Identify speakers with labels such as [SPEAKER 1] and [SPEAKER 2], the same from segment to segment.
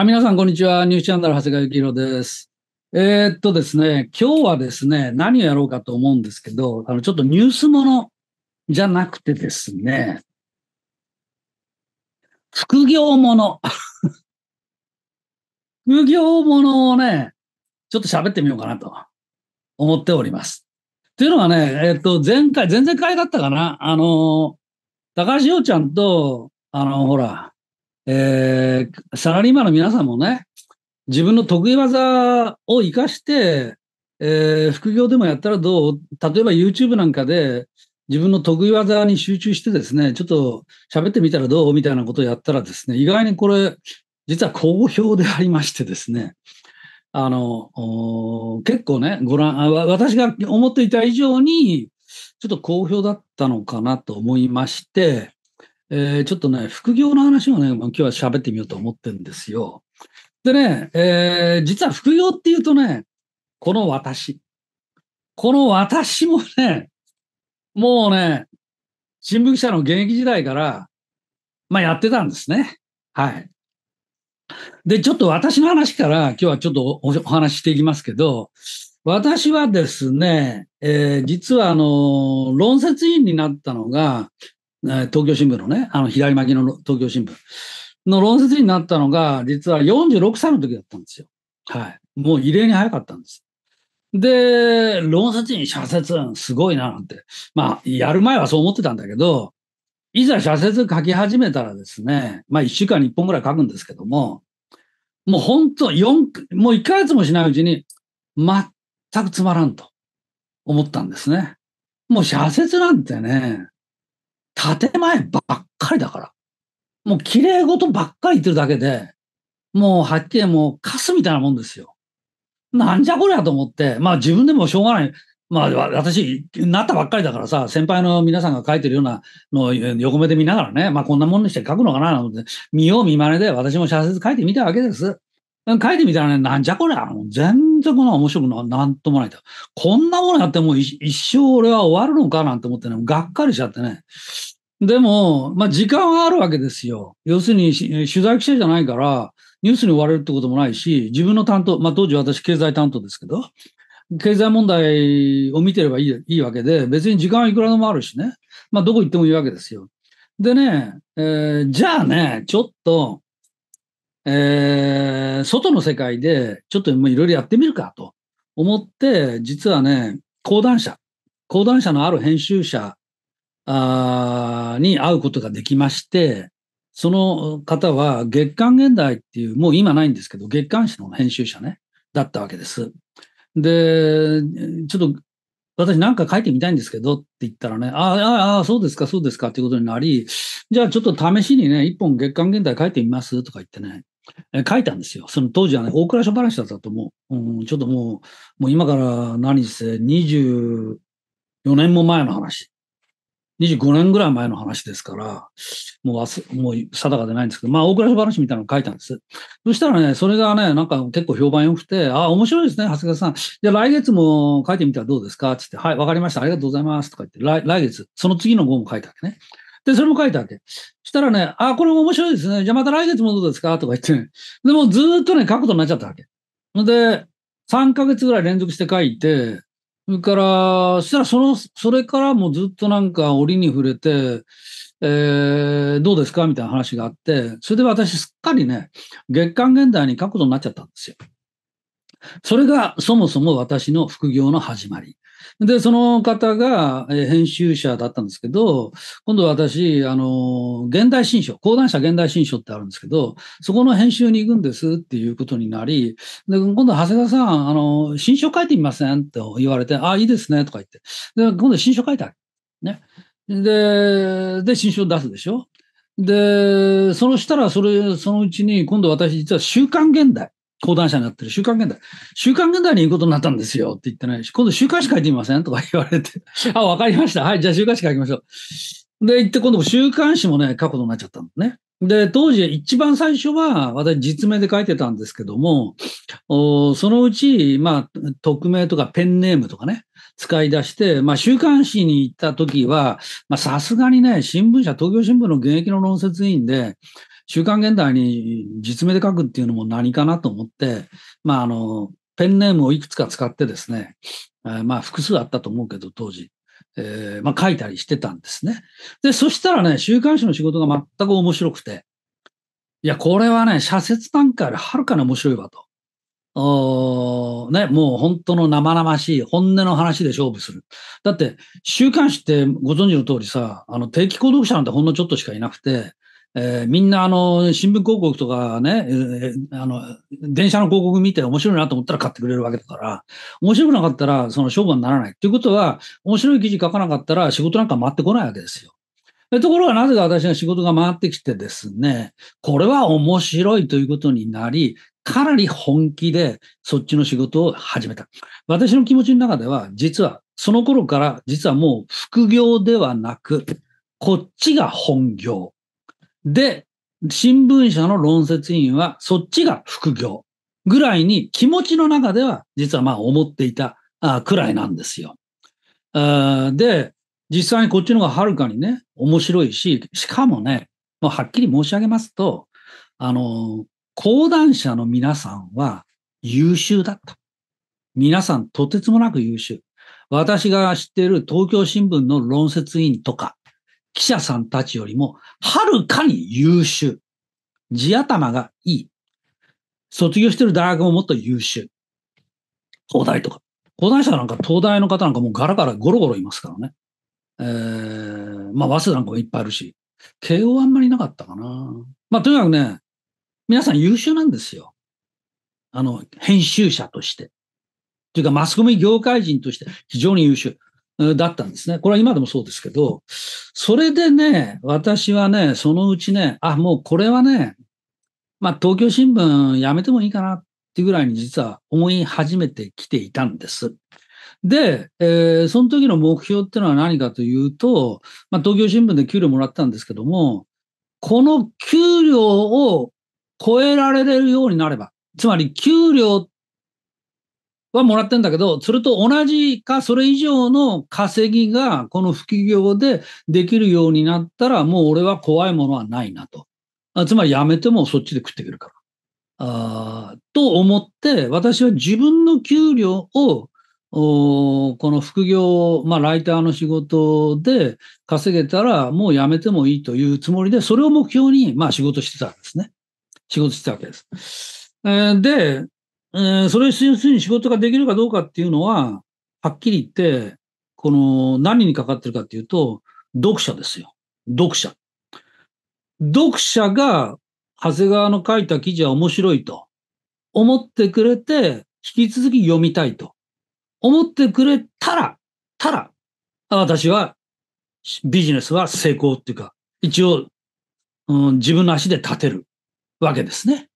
[SPEAKER 1] あ皆さん、こんにちは。ニュースチャンネル、長谷川幸宏です。えー、っとですね、今日はですね、何をやろうかと思うんですけど、あの、ちょっとニュースものじゃなくてですね、副業もの。副業ものをね、ちょっと喋ってみようかなと思っております。というのはね、えー、っと、前回、前々回だったかな、あの、高橋洋ちゃんと、あの、ほら、えー、サラリーマンの皆さんもね、自分の得意技を生かして、えー、副業でもやったらどう例えば YouTube なんかで自分の得意技に集中してですね、ちょっと喋ってみたらどうみたいなことをやったらですね、意外にこれ、実は好評でありましてですね、あの、結構ね、ご覧、私が思っていた以上に、ちょっと好評だったのかなと思いまして、えー、ちょっとね、副業の話をね、今日は喋ってみようと思ってるんですよ。でね、えー、実は副業っていうとね、この私。この私もね、もうね、新聞記者の現役時代から、まあやってたんですね。はい。で、ちょっと私の話から今日はちょっとお話していきますけど、私はですね、えー、実はあの、論説委員になったのが、東京新聞のね、あの左巻きの東京新聞の論説になったのが、実は46歳の時だったんですよ。はい。もう異例に早かったんです。で、論説に社説、すごいななんて。まあ、やる前はそう思ってたんだけど、いざ社説書き始めたらですね、まあ1週間に1本ぐらい書くんですけども、もう本当四もう1ヶ月もしないうちに、全くつまらんと思ったんですね。もう社説なんてね、建前ばっかりだから。もう綺麗事ばっかり言ってるだけで、もうはっきりもうカスみたいなもんですよ。なんじゃこりゃと思って、まあ自分でもしょうがない。まあ私、なったばっかりだからさ、先輩の皆さんが書いてるようなのを横目で見ながらね、まあこんなもんにして書くのかななんて、見よう見まねで私も写説書いてみたわけです。書いてみたらね、なんじゃこりゃ、全然この面白くななんともないと。こんなものやってもう一生俺は終わるのかなんて思ってね、がっかりしちゃってね。でも、まあ、時間はあるわけですよ。要するに、取材記者じゃないから、ニュースに追われるってこともないし、自分の担当、まあ、当時私経済担当ですけど、経済問題を見てればいいいいわけで、別に時間はいくらでもあるしね、まあ、どこ行ってもいいわけですよ。でね、えー、じゃあね、ちょっと、えー、外の世界でちょっといろいろやってみるかと思って、実はね、講談社、講談社のある編集者に会うことができまして、その方は月刊現代っていう、もう今ないんですけど、月刊誌の編集者ね、だったわけです。で、ちょっと私なんか書いてみたいんですけどって言ったらね、ああ、ああ、そうですか、そうですかっていうことになり、じゃあちょっと試しにね、一本月刊現代書いてみますとか言ってね、書いたんですよ。その当時はね、大蔵書話だったと思う。うん、ちょっともう、もう今から何せ24年も前の話。25年ぐらい前の話ですから、もう、もう定かでないんですけど、まあ、大蔵書話みたいなの書いたんです。そしたらね、それがね、なんか結構評判良くて、あ、面白いですね、長谷川さん。じゃあ来月も書いてみたらどうですかつって、はい、わかりました。ありがとうございます。とか言って、来来月、その次の号も書いたわけね。で、それも書いたわけ。したらね、あ、これも面白いですね。じゃあまた来月もどうですかとか言って、ね、でもずっとね、書くことになっちゃったわけ。で、3ヶ月ぐらい連続して書いて、それから、そしたらその、それからもずっとなんか折に触れて、えー、どうですかみたいな話があって、それで私すっかりね、月刊現代に書くことになっちゃったんですよ。それがそもそも私の副業の始まり。で、その方が編集者だったんですけど、今度私、あの、現代新書、講談社現代新書ってあるんですけど、そこの編集に行くんですっていうことになり、で、今度長谷川さん、あの、新書書いてみませんって言われて、あ、いいですねとか言って。で、今度新書書いた。ね。で、で、新書出すでしょ。で、そのしたら、それ、そのうちに、今度私実は週刊現代。講談社になってる週刊現代。週刊現代に言うことになったんですよって言ってないし、今度週刊誌書いてみませんとか言われて、あ、わかりました。はい、じゃあ週刊誌書きましょう。で、行って今度週刊誌もね、書くことになっちゃったのね。で、当時一番最初は私実名で書いてたんですけども、そのうち、まあ、匿名とかペンネームとかね、使い出して、まあ、週刊誌に行った時は、まあ、さすがにね、新聞社、東京新聞の現役の論説委員で、週刊現代に実名で書くっていうのも何かなと思って、まあ、あの、ペンネームをいくつか使ってですね、まあ、複数あったと思うけど、当時。えー、まあ、書いたりしてたんですね。で、そしたらね、週刊誌の仕事が全く面白くて、いや、これはね、社説段階よりはるかに面白いわと。おね、もう本当の生々しい本音の話で勝負する。だって、週刊誌ってご存知の通りさ、あの、定期購読者なんてほんのちょっとしかいなくて、えー、みんなあの、新聞広告とかね、えー、あの、電車の広告見て面白いなと思ったら買ってくれるわけだから、面白くなかったらその勝負にならない。ということは、面白い記事書かなかったら仕事なんか回ってこないわけですよ。でところがなぜか私が仕事が回ってきてですね、これは面白いということになり、かなり本気でそっちの仕事を始めた。私の気持ちの中では、実はその頃から実はもう副業ではなく、こっちが本業。で、新聞社の論説委員はそっちが副業ぐらいに気持ちの中では実はまあ思っていたくらいなんですよ。で、実際にこっちの方がはるかにね、面白いし、しかもね、まはっきり申し上げますと、あの、講談社の皆さんは優秀だった。皆さんとてつもなく優秀。私が知っている東京新聞の論説委員とか、記者さんたちよりも、はるかに優秀。地頭がいい。卒業してる大学ももっと優秀。東大とか。東大者なんか東大の方なんかもうガラガラゴロゴロいますからね。えー、まあ、早稲田なんかもいっぱいあるし。慶応あんまりなかったかな。まあ、とにかくね、皆さん優秀なんですよ。あの、編集者として。というか、マスコミ業界人として非常に優秀。だったんですね。これは今でもそうですけど、それでね、私はね、そのうちね、あ、もうこれはね、まあ東京新聞やめてもいいかなってぐらいに実は思い始めてきていたんです。で、えー、その時の目標っていうのは何かというと、まあ東京新聞で給料もらったんですけども、この給料を超えられるようになれば、つまり給料はもらってんだけど、それと同じかそれ以上の稼ぎがこの副業でできるようになったら、もう俺は怖いものはないなと。あつまりやめてもそっちで食ってくるから。あと思って、私は自分の給料をこの副業、まあ、ライターの仕事で稼げたらもうやめてもいいというつもりで、それを目標に、まあ、仕事してたんですね。仕事してたわけです。で、えー、それをするに仕事ができるかどうかっていうのは、はっきり言って、この何にかかってるかっていうと、読者ですよ。読者。読者が長谷川の書いた記事は面白いと思ってくれて、引き続き読みたいと思ってくれたら、たら、私はビジネスは成功っていうか、一応、うん、自分の足で立てるわけですね。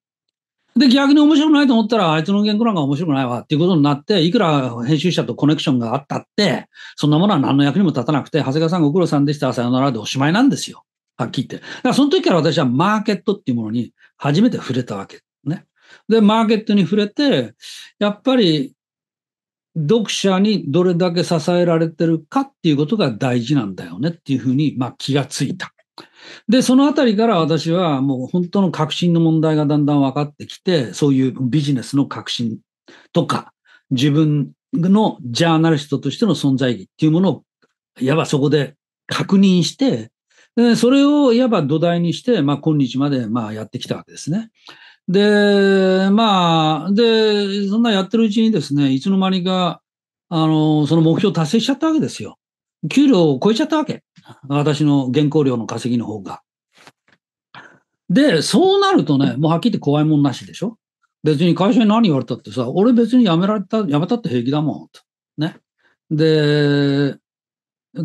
[SPEAKER 1] で、逆に面白くないと思ったら、あいつの原稿なんか面白くないわっていうことになって、いくら編集者とコネクションがあったって、そんなものは何の役にも立たなくて、長谷川さんご苦労さんでした、さよならでおしまいなんですよ。はっきり言って。だからその時から私はマーケットっていうものに初めて触れたわけ。ね。で、マーケットに触れて、やっぱり読者にどれだけ支えられてるかっていうことが大事なんだよねっていうふうに、まあ、気がついた。で、そのあたりから私はもう本当の革新の問題がだんだん分かってきて、そういうビジネスの革新とか、自分のジャーナリストとしての存在意義っていうものを、いわばそこで確認して、でそれをいわば土台にして、まあ、今日までまあやってきたわけですね。で、まあ、で、そんなやってるうちにですね、いつの間にか、あの、その目標達成しちゃったわけですよ。給料を超えちゃったわけ。私の原稿料の稼ぎの方が。で、そうなるとね、もうはっきり言って怖いもんなしでしょ別に会社に何言われたってさ、俺別に辞められた、辞めたって平気だもん、と。ね。で、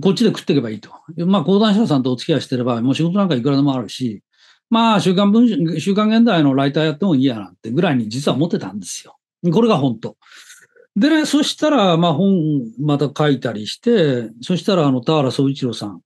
[SPEAKER 1] こっちで食っていけばいいと。まあ、講談社さんとお付き合いしてれば、もう仕事なんかいくらでもあるし、まあ、週刊文春、週刊現代のライターやってもいいやなんてぐらいに実は持ってたんですよ。これが本当。で、ね、そしたら、まあ本、また書いたりして、そしたら、あの、田原総一郎さん、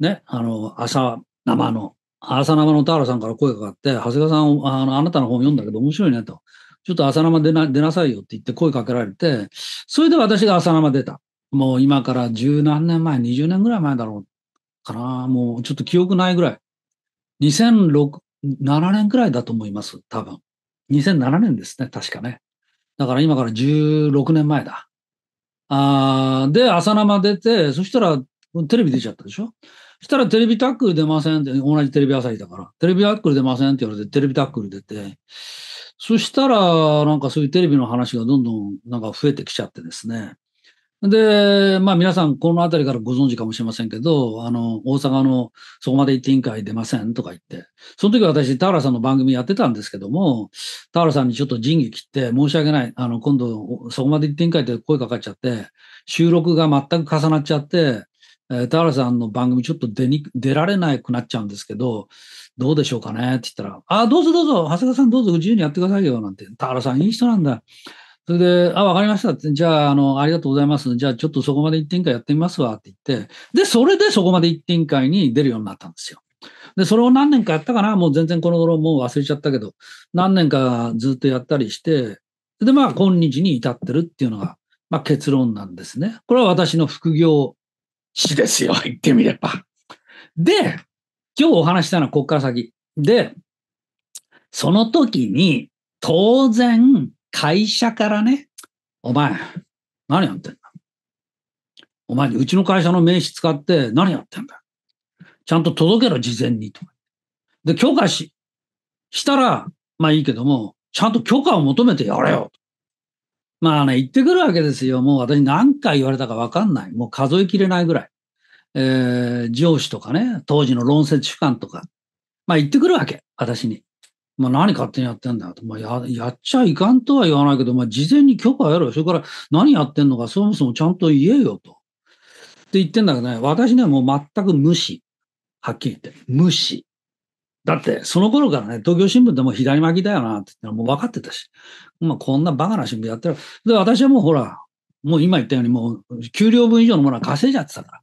[SPEAKER 1] ね、あの、朝生の、朝生の田原さんから声がかかって、長谷川さん、あのあなたの本読んだけど面白いねと。ちょっと朝生出な出なさいよって言って声かけられて、それで私が朝生出た。もう今から十何年前、二十年ぐらい前だろうかな。もうちょっと記憶ないぐらい。2006、7年ぐらいだと思います。多分。2007年ですね。確かね。だから今から16年前だ。あで、朝生出て、そしたらテレビ出ちゃったでしょそしたらテレビタックル出ませんって、同じテレビ朝日だから、テレビタックル出ませんって言われて、テレビタックル出て、そしたら、なんかそういうテレビの話がどんどんなんか増えてきちゃってですね。で、まあ皆さんこの辺りからご存知かもしれませんけど、あの、大阪のそこまで行って委員会出ませんとか言って、その時私、田原さんの番組やってたんですけども、田原さんにちょっと仁義切って申し訳ない、あの、今度そこまで行って委員会って声かかっちゃって、収録が全く重なっちゃって、え田原さんの番組ちょっと出に、出られなくなっちゃうんですけど、どうでしょうかねって言ったら、ああ、どうぞどうぞ、長谷川さんどうぞ自由にやってくださいよ、なんて。田原さんいい人なんだ。それで、あ、わかりました。って。じゃあ、あの、ありがとうございます。じゃあ、ちょっとそこまで一点会やってみますわって言って、で、それでそこまで一点会に出るようになったんですよ。で、それを何年かやったかなもう全然この頃もう忘れちゃったけど、何年かずっとやったりして、で、まあ、今日に至ってるっていうのが、まあ、結論なんですね。これは私の副業史ですよ。言ってみれば。で、今日お話したのはここから先。で、その時に、当然、会社からね、お前、何やってんだお前、うちの会社の名刺使って何やってんだちゃんと届けろ、事前にと。で、許可し、したら、まあいいけども、ちゃんと許可を求めてやれよ。まあね、言ってくるわけですよ。もう私何回言われたかわかんない。もう数えきれないぐらい。えー、上司とかね、当時の論説主幹とか。まあ言ってくるわけ、私に。まあ、何勝手にやってんだと、まあや、やっちゃいかんとは言わないけど、まあ、事前に許可を得ろよ。それから何やってんのか、そもそもちゃんと言えよと。って言ってんだけどね、私ね、もう全く無視。はっきり言って、無視。だって、その頃からね、東京新聞でも左巻きだよなって言ったらもう分かってたし、まあ、こんなバカな新聞やってる。で、私はもうほら、もう今言ったように、もう給料分以上のものは稼いじゃってたから。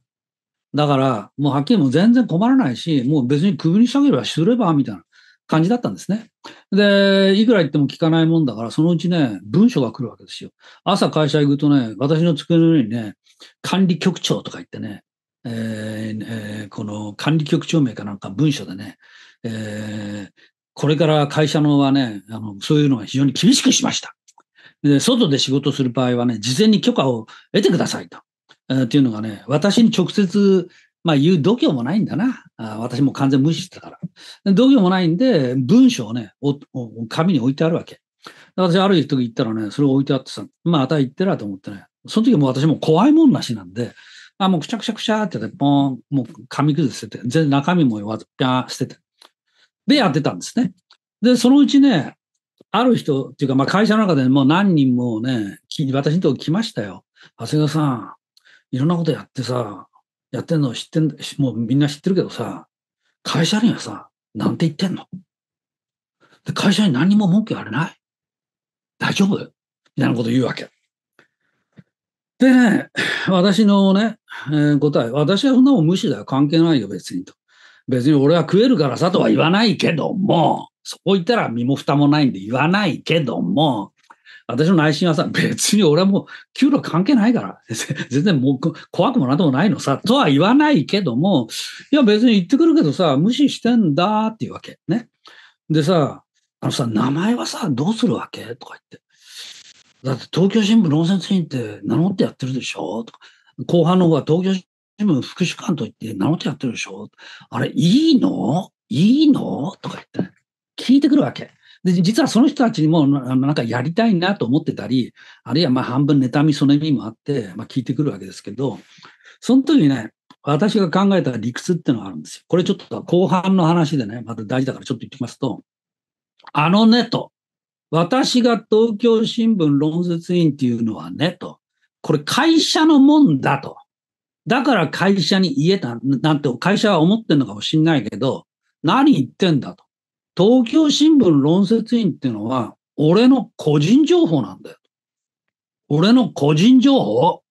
[SPEAKER 1] だから、もうはっきりもう全然困らないし、もう別に首にしたければすれば、みたいな。感じだったんですね。で、いくら言っても聞かないもんだから、そのうちね、文書が来るわけですよ。朝会社行くとね、私の机の上にね、管理局長とか言ってね、えーえー、この管理局長名かなんか文書でね、えー、これから会社のはねあの、そういうのが非常に厳しくしました。で外で仕事する場合はね、事前に許可を得てくださいと。えー、っていうのがね、私に直接まあ言う度胸もないんだな。あ私も完全無視してたから。度胸もないんで、文章をね、おお紙に置いてあるわけ。私、ある時行ったらね、それを置いてあってさ、まあ、あた行ってらと思ってね、その時も私も怖いもんなしなんで、あ、もうくちゃくちゃくちゃってやって、ポン、もう紙くず捨てて、全然中身もわず、ぴー捨てて。で、やってたんですね。で、そのうちね、ある人っていうか、まあ会社の中でもう何人もね、私のとこ来ましたよ。長谷川さん、いろんなことやってさ、やってんの知ってんもうみんな知ってるけどさ、会社にはさ、なんて言ってんので会社に何も文句言われない大丈夫みたいなこと言うわけ。でね、私のね、えー、答え、私はそんなもん無視だよ。関係ないよ、別にと。別に俺は食えるからさとは言わないけども、そこ言ったら身も蓋もないんで言わないけども、私の内心はさ、別に俺はもう給料関係ないから、全然もう怖くもなんともないのさ、とは言わないけども、いや別に言ってくるけどさ、無視してんだっていうわけ。ね。でさ、あのさ、名前はさ、どうするわけとか言って。だって東京新聞論説委員って名乗ってやってるでしょとか。後半の方は東京新聞副主幹と言って名乗ってやってるでしょあれ、いいのいいのとか言って、聞いてくるわけ。で、実はその人たちにも、なんかやりたいなと思ってたり、あるいはまあ半分妬み、その意もあって、まあ聞いてくるわけですけど、その時にね、私が考えた理屈っていうのがあるんですよ。これちょっと後半の話でね、また大事だからちょっと言ってきますと、あのねと、私が東京新聞論説委員っていうのはねと、これ会社のもんだと。だから会社に言えた、なんて会社は思ってんのかもしんないけど、何言ってんだと。東京新聞論説委員っていうのは、俺の個人情報なんだよ。俺の個人情報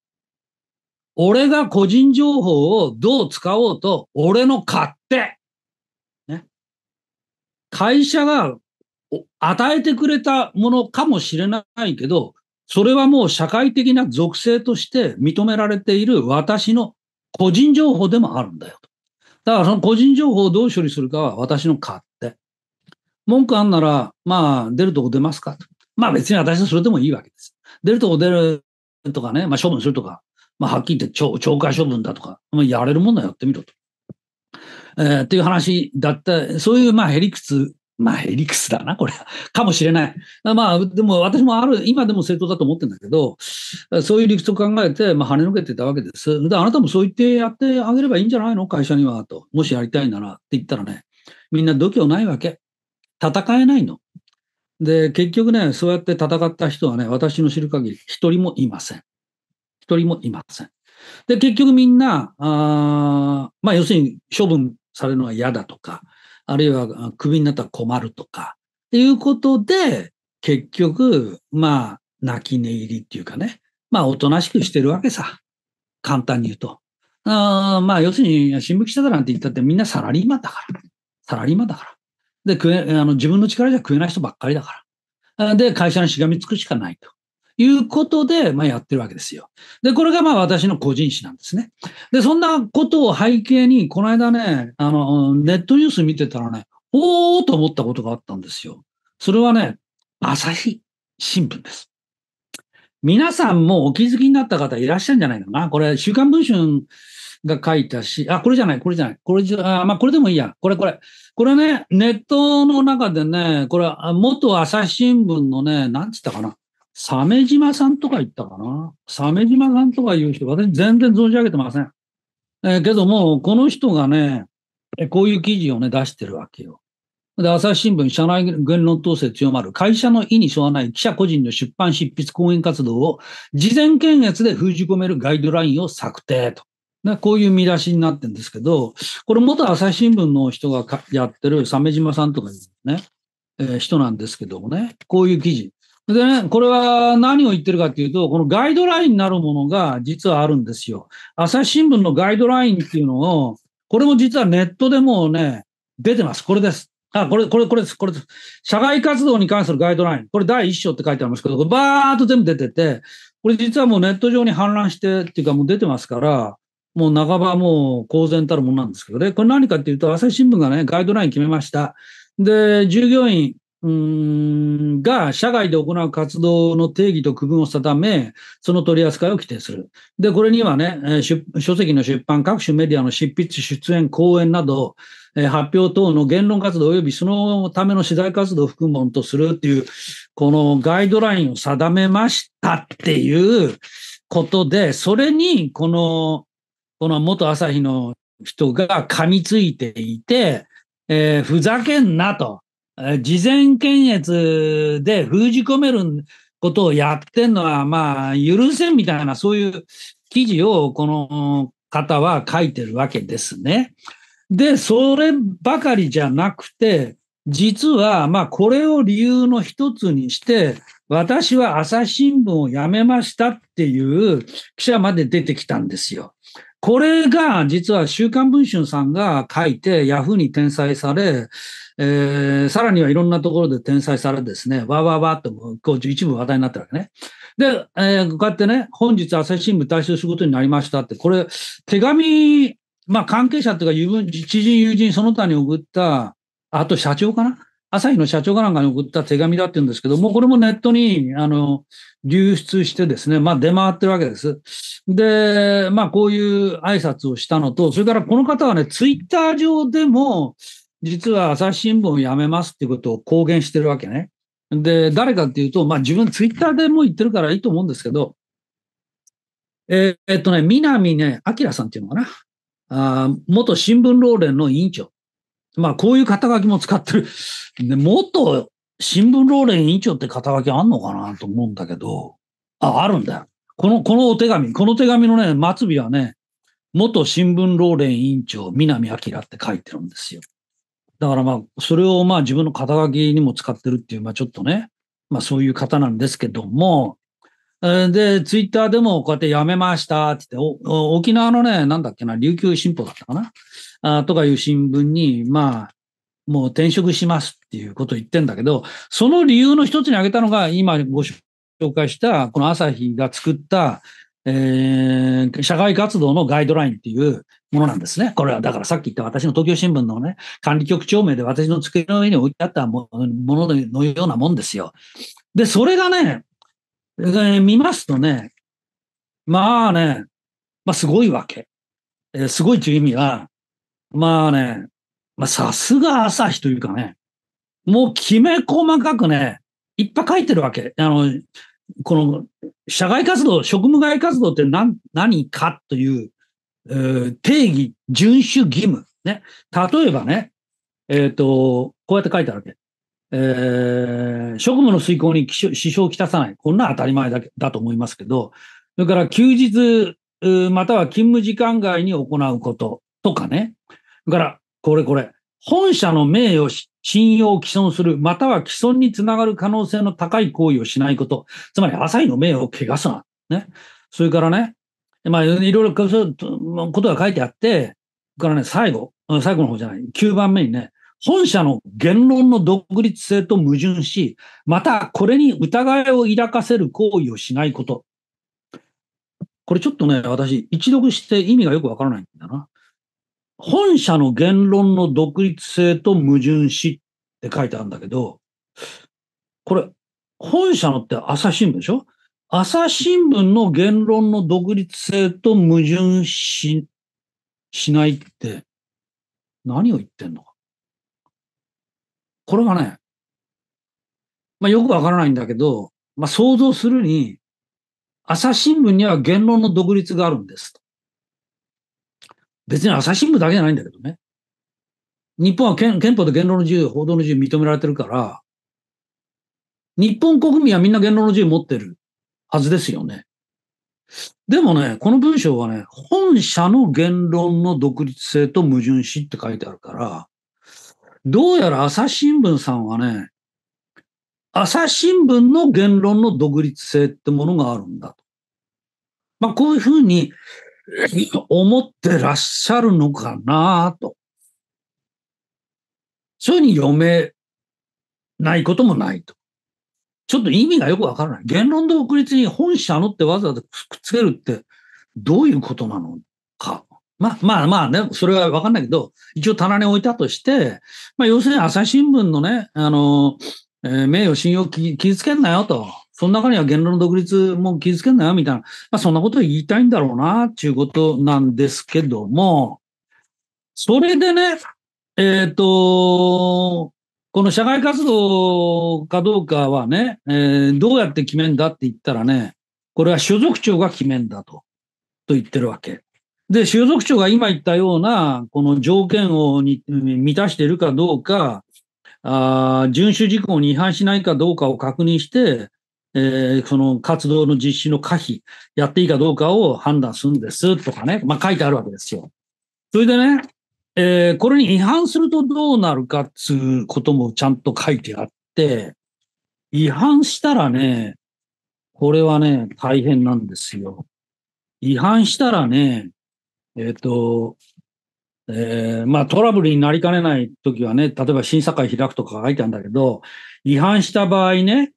[SPEAKER 1] 俺が個人情報をどう使おうと、俺の勝手。ね。会社が与えてくれたものかもしれないけど、それはもう社会的な属性として認められている私の個人情報でもあるんだよだからその個人情報をどう処理するかは私の勝文句あんなら、まあ、出るとこ出ますかと。まあ別に私はそれでもいいわけです。出るとこ出るとかね、まあ処分するとか、まあはっきり言って懲懲戒処分だとか、まあ、やれるものはやってみろと。えー、っていう話だった、そういうまあへりくつ、まあへりくつだな、これ。かもしれない。まあでも私もある、今でも正当だと思ってるんだけど、そういう理屈を考えて、まあ跳ねのけてたわけです。で、あなたもそう言ってやってあげればいいんじゃないの会社には、と。もしやりたいならって言ったらね、みんな度胸ないわけ。戦えないの。で、結局ね、そうやって戦った人はね、私の知る限り一人もいません。一人もいません。で、結局みんな、あまあ、要するに処分されるのは嫌だとか、あるいはクビになったら困るとか、っていうことで、結局、まあ、泣き寝入りっていうかね、まあ、おとなしくしてるわけさ。簡単に言うと。あまあ、要するに、新聞記者だなんて言ったってみんなサラリーマンだから。サラリーマンだから。で、食え、あの、自分の力じゃ食えない人ばっかりだから。で、会社にしがみつくしかないと。いうことで、まあ、やってるわけですよ。で、これがまあ私の個人誌なんですね。で、そんなことを背景に、この間ね、あの、ネットニュース見てたらね、おーと思ったことがあったんですよ。それはね、朝日新聞です。皆さんもお気づきになった方いらっしゃるんじゃないかな。これ、週刊文春が書いたし、あ、これじゃない、これじゃない、これじゃ、あまあ、これでもいいや。これ、これ。これね、ネットの中でね、これ、元朝日新聞のね、なんつったかな。鮫島さんとか言ったかな。鮫島さんとか言う人、私全然存じ上げてません。えー、けども、この人がね、こういう記事をね、出してるわけよ。で、朝日新聞、社内言論統制強まる。会社の意に沿わない記者個人の出版、執筆、講演活動を事前検閲で封じ込めるガイドラインを策定と。ね、こういう見出しになってるんですけど、これ元朝日新聞の人がやってる鮫島さんとかいうね、えー、人なんですけどもね、こういう記事。でね、これは何を言ってるかっていうと、このガイドラインになるものが実はあるんですよ。朝日新聞のガイドラインっていうのを、これも実はネットでもうね、出てます。これです。あ、これ、これ、これ、です。これ、社外活動に関するガイドライン。これ第一章って書いてありますけど、これバーっと全部出てて、これ実はもうネット上に氾濫してっていうかもう出てますから、もう半ばもう公然たるものなんですけどね。これ何かっていうと、朝日新聞がね、ガイドライン決めました。で、従業員、うんが、社外で行う活動の定義と区分を定め、その取り扱いを規定する。で、これにはね、書籍の出版、各種メディアの執筆、出演、講演など、え発表等の言論活動及びそのための取材活動を含むものとするっていう、このガイドラインを定めましたっていうことで、それに、この、この元朝日の人が噛みついていて、えー、ふざけんなと。事前検閲で封じ込めることをやってんのは、まあ、許せんみたいな、そういう記事をこの方は書いてるわけですね。で、そればかりじゃなくて、実は、まあ、これを理由の一つにして、私は朝日新聞を辞めましたっていう記者まで出てきたんですよ。これが実は週刊文春さんが書いて Yahoo に転載され、えー、さらにはいろんなところで転載されですね、わわわっとこう一部話題になってるわけね。で、えー、こうやってね、本日朝日新聞退出することになりましたって、これ手紙まあ関係者というか、知人、友人、その他に送った、あと社長かな朝日の社長かなんかに送った手紙だって言うんですけども、これもネットに、あの、流出してですね、まあ出回ってるわけです。で、まあこういう挨拶をしたのと、それからこの方はね、ツイッター上でも、実は朝日新聞を辞めますっていうことを公言してるわけね。で、誰かっていうと、まあ自分ツイッターでも言ってるからいいと思うんですけど、えー、っとね、南ね、明さんっていうのかな。あ元新聞労連の委員長。まあ、こういう肩書きも使ってる。で、元新聞労連委員長って肩書きあんのかなと思うんだけど、あ、あるんだよ。この、このお手紙、この手紙のね、末尾はね、元新聞労連委員長、南明って書いてるんですよ。だからまあ、それをまあ自分の肩書きにも使ってるっていう、まあちょっとね、まあそういう方なんですけども、で、ツイッターでもこうやってやめましたって言って、沖縄のね、なんだっけな、琉球新報だったかなあとかいう新聞に、まあ、もう転職しますっていうことを言ってんだけど、その理由の一つに挙げたのが、今ご紹介した、この朝日が作った、えー、社会活動のガイドラインっていうものなんですね。これは、だからさっき言った私の東京新聞のね、管理局長名で私の机の上に置いてあったもののようなもんですよ。で、それがね、えー、見ますとね、まあね、まあすごいわけ。えー、すごいという意味は、まあね、まあさすが朝日というかね、もうきめ細かくね、いっぱい書いてるわけ。あの、この、社外活動、職務外活動って何、何かという、えー、定義、遵守義務。ね。例えばね、えっ、ー、と、こうやって書いてあるわけ。えー、職務の遂行に支障をきたさない。こんな当たり前だだと思いますけど、それから休日、または勤務時間外に行うこととかね。それから、これこれ、本社の名誉、信用を毀損する、または毀損につながる可能性の高い行為をしないこと。つまり、朝日の名誉を汚すな。ね。それからね、まあ、いろいろことが書いてあって、それからね、最後、最後の方じゃない、9番目にね、本社の言論の独立性と矛盾し、またこれに疑いを抱かせる行為をしないこと。これちょっとね、私、一読して意味がよくわからないんだな。本社の言論の独立性と矛盾しって書いてあるんだけど、これ、本社のって朝日新聞でしょ朝日新聞の言論の独立性と矛盾し、しないって何を言ってんのかこれはね、まあ、よくわからないんだけど、まあ、想像するに、朝日新聞には言論の独立があるんです別に朝日新聞だけじゃないんだけどね。日本は憲法で言論の自由、報道の自由認められてるから、日本国民はみんな言論の自由持ってるはずですよね。でもね、この文章はね、本社の言論の独立性と矛盾しって書いてあるから、どうやら朝日新聞さんはね、朝日新聞の言論の独立性ってものがあるんだと。まあ、こういうふうに思ってらっしゃるのかなと。そういうふうに読めないこともないと。ちょっと意味がよくわからない。言論独立に本社のってわざわざくっつけるってどういうことなのか。まあまあまあね、それはわかんないけど、一応棚に置いたとして、まあ要するに朝日新聞のね、あの、えー、名誉信用傷つけんなよと。その中には言論の独立も傷つけんなよみたいな、まあそんなことを言いたいんだろうな、っていうことなんですけども、それでね、えっ、ー、と、この社会活動かどうかはね、えー、どうやって決めんだって言ったらね、これは所属長が決めんだと、と言ってるわけ。で、収束長が今言ったような、この条件をに満たしているかどうか、あ遵守事項に違反しないかどうかを確認して、えー、その活動の実施の可否、やっていいかどうかを判断するんですとかね、まあ、書いてあるわけですよ。それでね、えー、これに違反するとどうなるかっつうこともちゃんと書いてあって、違反したらね、これはね、大変なんですよ。違反したらね、えっ、と、えー、まあトラブルになりかねない時はね、例えば審査会開くとか書いてあるんだけど、違反した場合ね、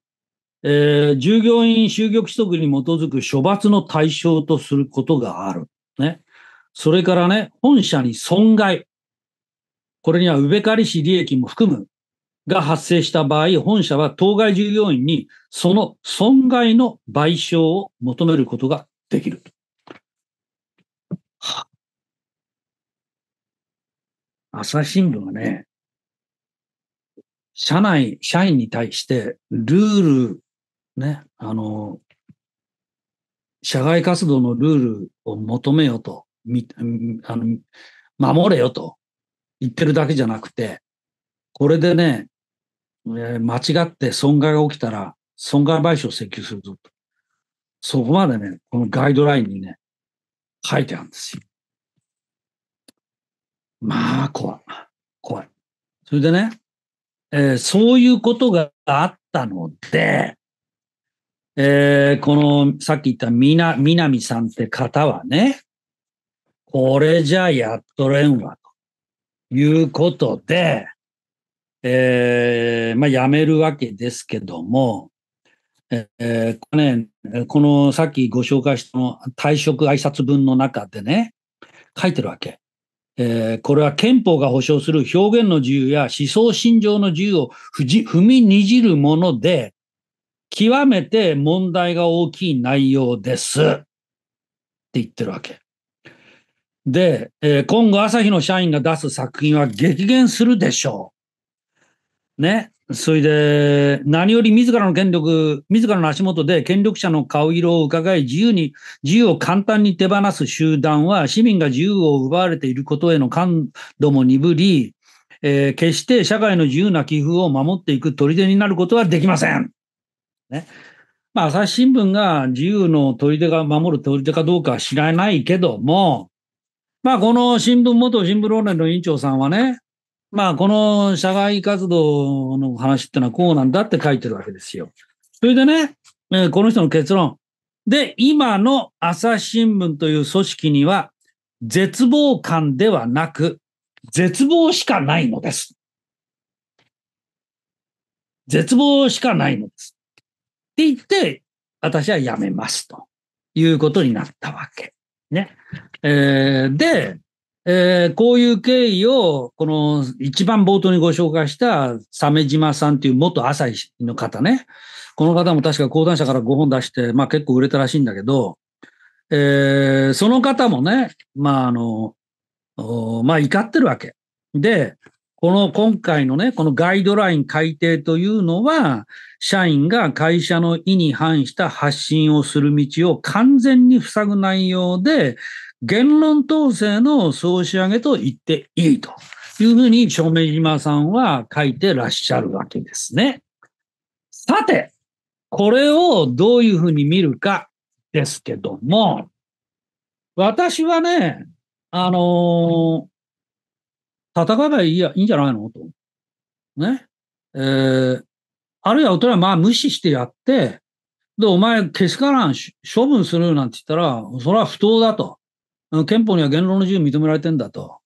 [SPEAKER 1] えー、従業員就業規則に基づく処罰の対象とすることがある。ね。それからね、本社に損害。これには、うべかりし利益も含む。が発生した場合、本社は当該従業員にその損害の賠償を求めることができると。朝日新聞がね、社内、社員に対して、ルール、ね、あの、社外活動のルールを求めよと、みあの守れよと言ってるだけじゃなくて、これでね、えー、間違って損害が起きたら、損害賠償請求するぞと。そこまでね、このガイドラインにね、書いてあるんですよ。まあ、怖い。怖い。それでね、えー、そういうことがあったので、えー、この、さっき言ったみな、みなみさんって方はね、これじゃやっとれんわ、ということで、えー、まあ、やめるわけですけども、えー、こね、このさっきご紹介した退職挨拶文の中でね、書いてるわけ。えー、これは憲法が保障する表現の自由や思想信条の自由を踏みにじるもので、極めて問題が大きい内容です。って言ってるわけ。で、えー、今後朝日の社員が出す作品は激減するでしょう。ね。それで、何より自らの権力、自らの足元で権力者の顔色を伺い、自由に、自由を簡単に手放す集団は、市民が自由を奪われていることへの感度も鈍り、えー、決して社会の自由な寄付を守っていく取り出になることはできません。ね。まあ、朝日新聞が自由の取り出が守る取り出かどうかは知らないけども、まあ、この新聞、元新聞老年の委員長さんはね、まあ、この社外活動の話ってのはこうなんだって書いてるわけですよ。それでね、えこの人の結論。で、今の朝日新聞という組織には、絶望感ではなく、絶望しかないのです。絶望しかないのです。って言って、私は辞めますということになったわけ。ね。えー、で、えー、こういう経緯を、この一番冒頭にご紹介した鮫島さんという元朝日の方ね。この方も確か講談社から5本出して、まあ結構売れたらしいんだけど、えー、その方もね、まああの、まあ怒ってるわけ。で、この今回のね、このガイドライン改定というのは、社員が会社の意に反した発信をする道を完全に塞ぐ内容で、言論統制の総仕上げと言っていいというふうに、正面島さんは書いてらっしゃるわけですね。さて、これをどういうふうに見るかですけども、私はね、あのー、戦えばいいや、いいんじゃないのと。ね。えー、あるいは大人はまあ無視してやって、で、お前、けしからん、処分するなんて言ったら、それは不当だと。憲法には言論の自由認められてんだと。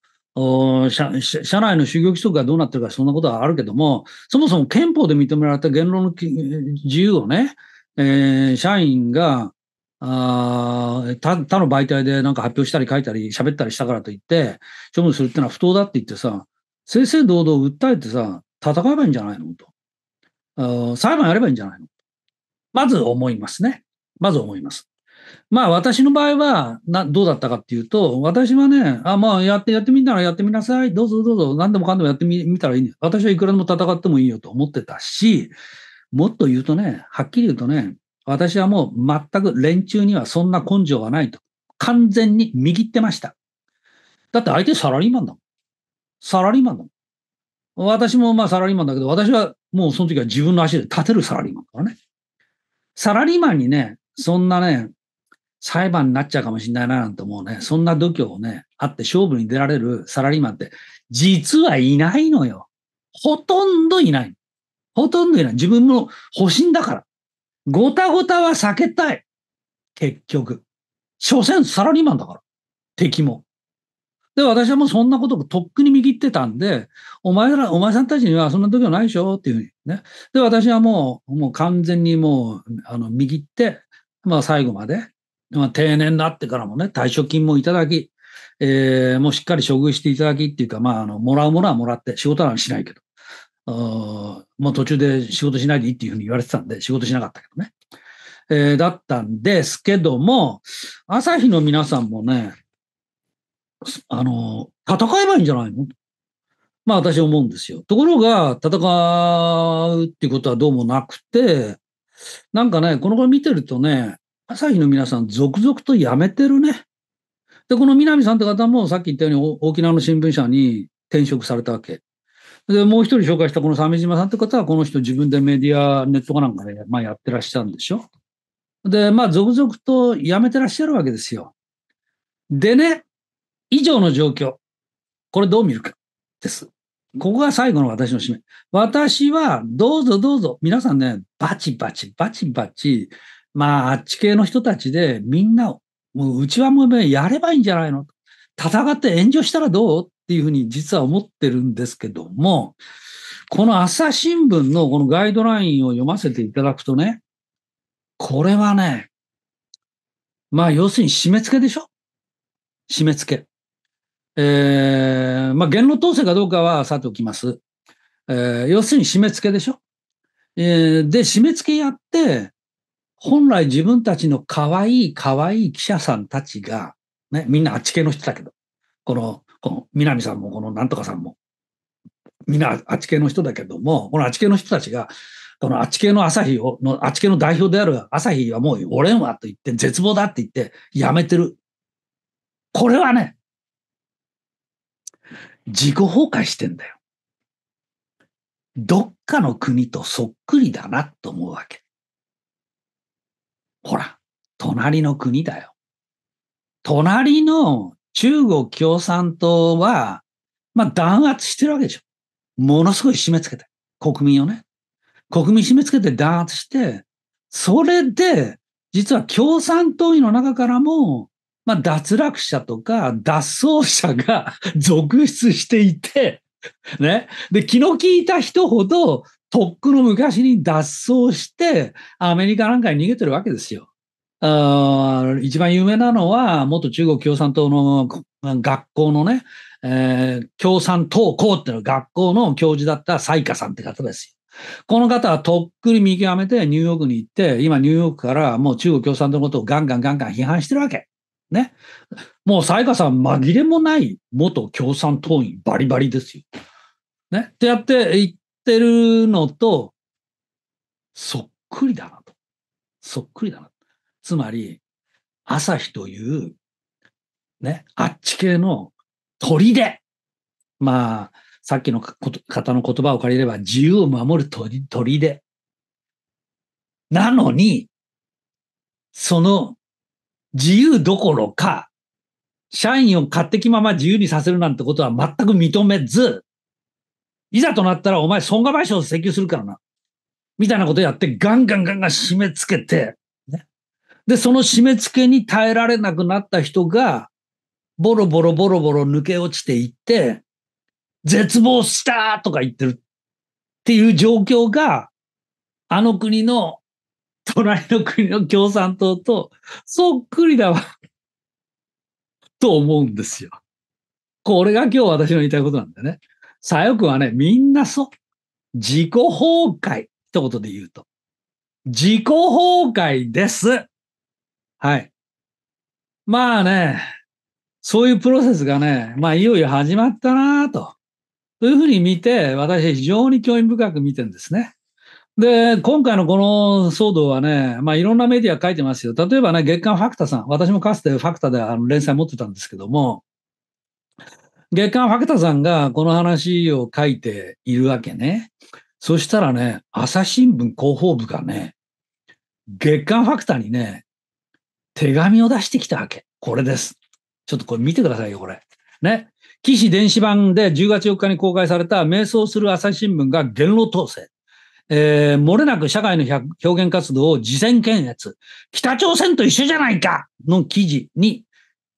[SPEAKER 1] 社社内の就業規則がどうなってるか、そんなことはあるけども、そもそも憲法で認められた言論の自由をね、えー、社員があ他他の媒体でなんか発表したり書いたり喋ったりしたからといって、処分するってのは不当だって言ってさ、正々堂々訴えてさ、戦えばいいんじゃないのと。裁判やればいいんじゃないのまず思いますね。まず思います。まあ私の場合はな、どうだったかっていうと、私はね、あ、まあやってやってみたらやってみなさい。どうぞどうぞ。何でもかんでもやってみ見たらいいね。私はいくらでも戦ってもいいよと思ってたし、もっと言うとね、はっきり言うとね、私はもう全く連中にはそんな根性はないと。完全に見切ってました。だって相手サラリーマンだもん。サラリーマンだもん。私もまあサラリーマンだけど、私はもうその時は自分の足で立てるサラリーマンだからね。サラリーマンにね、そんなね、裁判になっちゃうかもしれないななんて思うね。そんな度胸をね、あって勝負に出られるサラリーマンって、実はいないのよ。ほとんどいない。ほとんどいない。自分も保身だから。ごたごたは避けたい。結局。所詮サラリーマンだから。敵も。で、私はもうそんなこととっくに見切ってたんで、お前ら、お前さんたちにはそんな度胸ないでしょっていうふうにね。で、私はもう、もう完全にもう、あの、見切って、まあ最後までまあ、定年になってからもね、退職金もいただき、えー、もうしっかり処遇していただきっていうか、まあ、あの、もらうものはもらって、仕事はしないけど、あもう途中で仕事しないでいいっていうふうに言われてたんで、仕事しなかったけどね。えー、だったんですけども、朝日の皆さんもね、あの、戦えばいいんじゃないのまあ私思うんですよ。ところが、戦うっていうことはどうもなくて、なんかね、この頃見てるとね、朝日の皆さん、続々と辞めてるね。で、この南さんって方もさっき言ったように沖縄の新聞社に転職されたわけ。で、もう一人紹介したこの鮫島さんって方は、この人自分でメディア、ネットかなんかで、まあ、やってらっしゃるんでしょ。で、まあ、続々と辞めてらっしゃるわけですよ。でね、以上の状況。これどう見るかです。ここが最後の私の締め。私は、どうぞどうぞ、皆さんね、バチバチ、バチバチ、まあ、あっち系の人たちで、みんな、もう、うちはもうやればいいんじゃないの戦って炎上したらどうっていうふうに実は思ってるんですけども、この朝日新聞のこのガイドラインを読ませていただくとね、これはね、まあ要するに締め付けでしょ締め付け。えー、まあ言論統制かどうかはさておきます。えー、要するに締め付けでしょ、えー、で、締め付けやって、本来自分たちの可愛い可愛い記者さんたちが、ね、みんなあっち系の人だけど、この、この南さんもこのなんとかさんも、みんなあっち系の人だけども、このあっち系の人たちが、このあっち系の朝日を、のあっち系の代表である朝日はもう俺んわと言って、絶望だって言って、やめてる。これはね、自己崩壊してんだよ。どっかの国とそっくりだなと思うわけ。ほら、隣の国だよ。隣の中国共産党は、まあ、弾圧してるわけでしょ。ものすごい締め付けて。国民をね。国民締め付けて弾圧して、それで、実は共産党員の中からも、まあ、脱落者とか脱走者が 続出していてね。で、気の利いた人ほどとっくの昔に脱走して、アメリカなんかに逃げてるわけですよ。一番有名なのは、元中国共産党の学校のね、えー、共産党校っていうの学校の教授だった才加さんって方ですよ。この方はとっくに見極めてニューヨークに行って、今ニューヨークからもう中国共産党のことをガンガンガンガン批判してるわけ。ね。もう才加さん紛れもない元共産党員バリバリですよ。ね。ってやって行っってるのと、そっくりだなと。そっくりだな。つまり、朝日という、ね、あっち系の鳥で、まあ、さっきの方の言葉を借りれば、自由を守る鳥鳥で。なのに、その自由どころか、社員を勝手気まま自由にさせるなんてことは全く認めず、いざとなったらお前損害賠償請求するからな。みたいなことやってガンガンガンガン締め付けて、ね、で、その締め付けに耐えられなくなった人が、ボロボロボロボロ抜け落ちていって、絶望したとか言ってるっていう状況が、あの国の、隣の国の共産党とそっくりだわと思うんですよ。これが今日私の言いたいことなんだよね。左翼はね、みんなそう。自己崩壊。一言で言うと。自己崩壊です。はい。まあね、そういうプロセスがね、まあいよいよ始まったなと。というふうに見て、私は非常に興味深く見てるんですね。で、今回のこの騒動はね、まあいろんなメディア書いてますよ。例えばね、月刊ファクタさん。私もかつてファクタであの連載持ってたんですけども、月刊ファクタさんがこの話を書いているわけね。そしたらね、朝日新聞広報部がね、月刊ファクタにね、手紙を出してきたわけ。これです。ちょっとこれ見てくださいよ、これ。ね。士電子版で10月4日に公開された迷走する朝日新聞が言論統制。えー、漏れなく社会の表現活動を事前検閲。北朝鮮と一緒じゃないかの記事に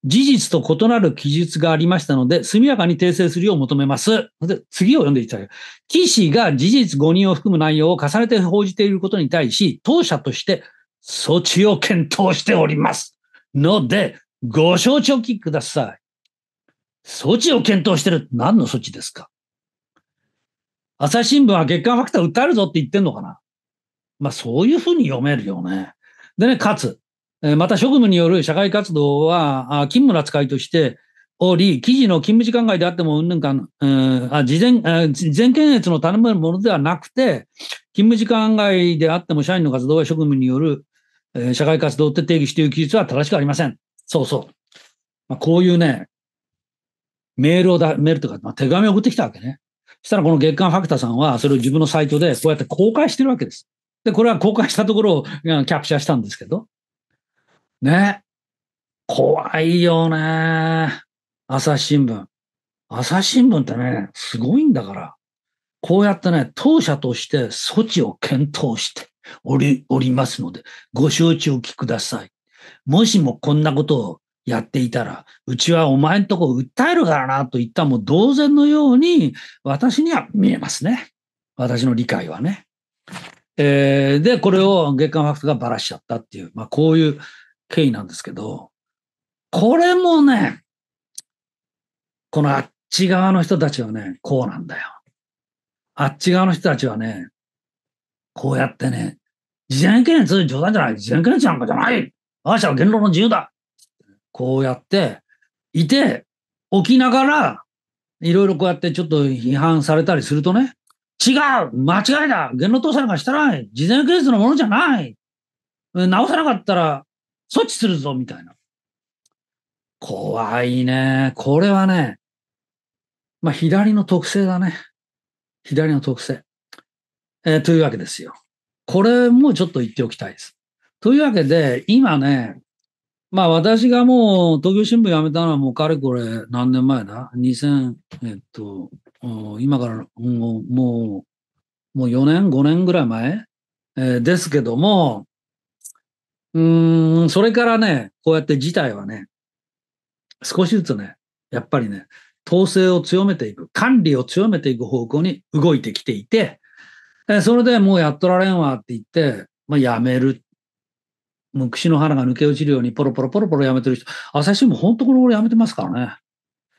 [SPEAKER 1] 事実と異なる記述がありましたので、速やかに訂正するよう求めます。で次を読んでいただく。岸が事実誤認を含む内容を重ねて報じていることに対し、当社として措置を検討しております。ので、ご承知おきください。措置を検討してる何の措置ですか朝日新聞は月刊ファクター訴えるぞって言ってんのかなまあそういうふうに読めるよね。でね、かつ、また職務による社会活動は勤務の扱いとしており、記事の勤務時間外であっても、うんぬんか、うん、あ事前、全検閲の頼むものではなくて、勤務時間外であっても社員の活動は職務による、え社会活動って定義している記述は正しくありません。そうそう。まあ、こういうね、メールをだ、メールとか、まあ、手紙を送ってきたわけね。したらこの月刊ファクタさんは、それを自分のサイトでこうやって公開してるわけです。で、これは公開したところをキャプチャーしたんですけど、ね。怖いよね。朝日新聞。朝日新聞ってね、すごいんだから。こうやってね、当社として措置を検討しており、おりますので、ご承知おきください。もしもこんなことをやっていたら、うちはお前んとこ訴えるからなと言ったも同然のように、私には見えますね。私の理解はね。えー、で、これを月刊ファクトがばらしちゃったっていう、まあ、こういう経緯なんですけど、これもね、このあっち側の人たちはね、こうなんだよ。あっち側の人たちはね、こうやってね、事前検閲冗談じゃない、事前検閲なんかじゃないああしたら言論の自由だこうやっていて、起きながら、いろいろこうやってちょっと批判されたりするとね、違う間違いだ言論統制なんかしたらない事前検閲のものじゃない直さなかったら措置するぞみたいな。怖いね。これはね、まあ、左の特性だね。左の特性。えー、というわけですよ。これもちょっと言っておきたいです。というわけで、今ね、まあ私がもう東京新聞辞めたのはもうかれこれ何年前だ ?2000、えっと、今からもう、もう4年、5年ぐらい前、えー、ですけども、うん、それからね、こうやって事態はね、少しずつね、やっぱりね、統制を強めていく、管理を強めていく方向に動いてきていて、えそれでもうやっとられんわって言って、まあ、やめる。もう串の腹が抜け落ちるようにポロポロポロポロやめてる人、朝日新聞本当これ俺やめてますからね。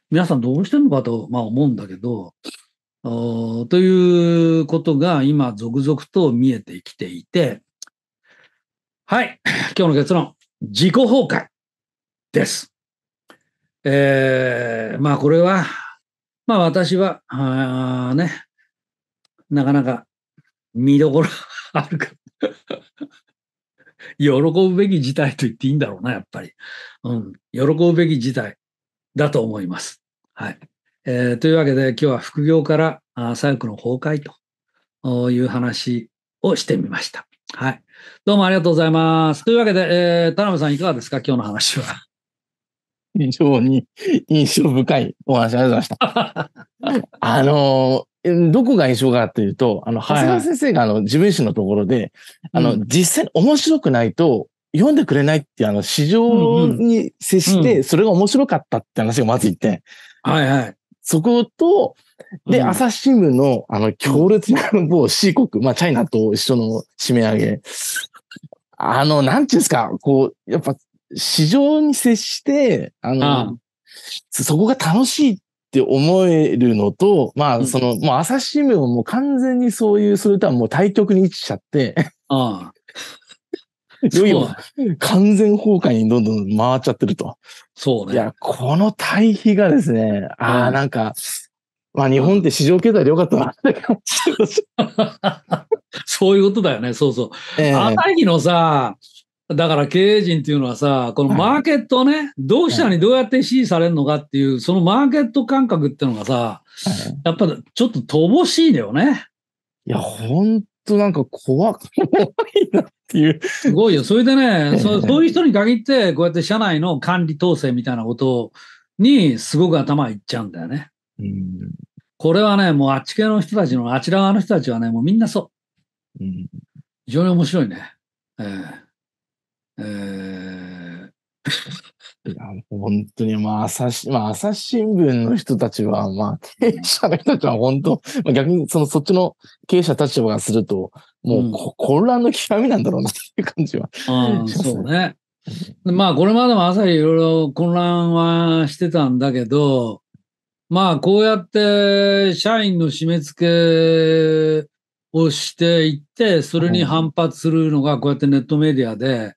[SPEAKER 1] 皆さんどうしてんのかと、まあ、思うんだけど、ということが今続々と見えてきていて、はい。今日の結論。自己崩壊です。えー、まあこれは、まあ私は、あね、なかなか見どころあるか。喜ぶべき事態と言っていいんだろうな、やっぱり。うん。喜ぶべき事態だと思います。はい。えー、というわけで今日は副業から左翼の崩壊という話をしてみました。はい。どうもありがとうございます。というわけで、えー、田辺さんいかがですか今日の話は。非
[SPEAKER 2] 常に 印象深いお話ありがとうございました。あのー、どこが印象かというと、あの、長谷川先生があの、自分史のところで、あの、実際に面白くないと読んでくれないっていう、あの、市場に接して、それが面白かったって話がまず言って、はいはい。そこと、で、朝日新聞の、あの、強烈なもう、四国、まあ、チャイナと一緒の締め上げ。あの、なんちゅうんですか、こう、やっぱ、市場に接して、あの、ああそこが楽しいって思えるのと、まあ、その、うん、もう朝日新聞をもう完全にそういう、それとはもう対局に位置しちゃって、ああ。いよいよ完全崩壊にどんどん回っちゃってると。そうね。いや、この対比がですね、ああ、なんか、まあ日本って市場経済でよかったなって感じて
[SPEAKER 1] そういうことだよね、そうそう。えー、朝日のさ、だから経営陣っていうのはさ、このマーケットをね、はい、同社にどうやって支持されるのかっていう、そのマーケット感覚っていうのがさ、はい、やっぱちょっと乏しいんだよね。
[SPEAKER 2] いや、ほんとなんか怖怖い
[SPEAKER 1] なっていう。すごいよ。それでね、そそういう人に限って、こうやって社内の管理統制みたいなことに、すごく頭いっちゃうんだよね。うん、これはね、もうあっち系の人たちの、あちら側の人たちはね、もうみんなそう。うん、非常に面白いね。えー、えーいや、本当に、
[SPEAKER 2] まあ、朝日、まあ、朝日新聞の人たちは、まあ、経営者の人たちは本当、まあ、逆に、その、そっちの経営者立場がすると、もう、混乱の極みなんだろうな、っていう
[SPEAKER 1] 感じは、うんそうね。まあ、これまでも朝日いろいろ混乱はしてたんだけど、まあ、こうやって社員の締め付けをしていって、それに反発するのが、こうやってネットメディアで、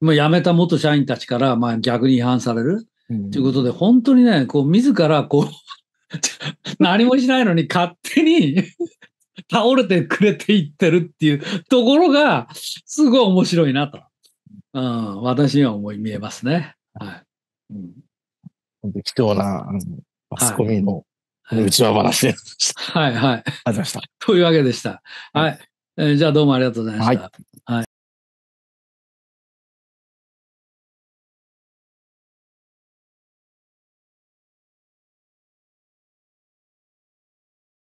[SPEAKER 1] まあ、辞めた元社員たちから、まあ、逆に違反される。ということで、本当にね、こう、自ら、こう 何もしないのに勝手に 倒れてくれていってるっていうところが、すごい面白いなと。うん、私には思い見えますね。はい。う
[SPEAKER 2] ん、本当貴重な、マスコミの内輪話で
[SPEAKER 1] した。はいはい。ありがとうございました。というわけでした。はい。えーじゃあどうもありがとうございました。はい